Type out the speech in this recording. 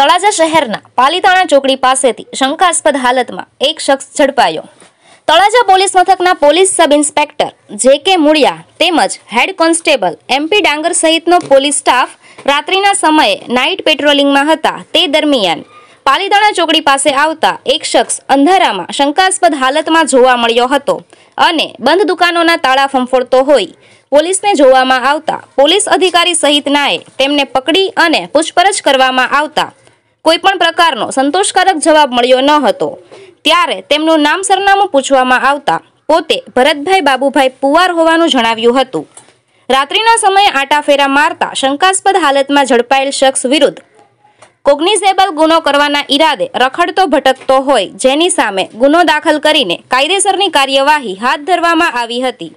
તળાજા શહેરના પાલિતાણા ચોકડી પાસેથી શંકાસ્પદ હાલતમાં એક શખ્સ ઝડપાયો તળાજા પોલીસ મથકના પોલીસ સબ ઇન્સ્પેક્ટર જે કે મુળિયા તેમજ હેડ કોન્સ્ટેબલ એમપી ડાંગર સહિતનો પોલીસ સ્ટાફ રાત્રિના સમયે નાઇટ પેટ્રોલિંગમાં હતા તે દરમિયાન પાલીતાણા ચોકડી પાસે આવતા એક શખ્સ અંધારામાં શંકાસ્પદ હાલતમાં જોવા મળ્યો હતો અને બંધ દુકાનોના તાળા ફંફોડતો હોય પોલીસને જોવામાં આવતા પોલીસ અધિકારી સહિતનાએ તેમને પકડી અને પૂછપરછ કરવામાં આવતા કોઈ પણ પ્રકારનો સંતોષકારક જવાબ મળ્યો ન હતો ત્યારે તેમનું નામ સરનામું પૂછવામાં આવતા પોતે ભરતભાઈ બાબુભાઈ પુવાર હોવાનું જણાવ્યું હતું રાત્રિના સમયે આટા મારતા શંકાસ્પદ હાલતમાં ઝડપાયેલ શખ્સ વિરુદ્ધ કોગ્નિઝેબલ ગુનો કરવાના ઈરાદે રખડતો ભટકતો હોય જેની સામે ગુનો દાખલ કરીને કાયદેસરની કાર્યવાહી હાથ ધરવામાં આવી હતી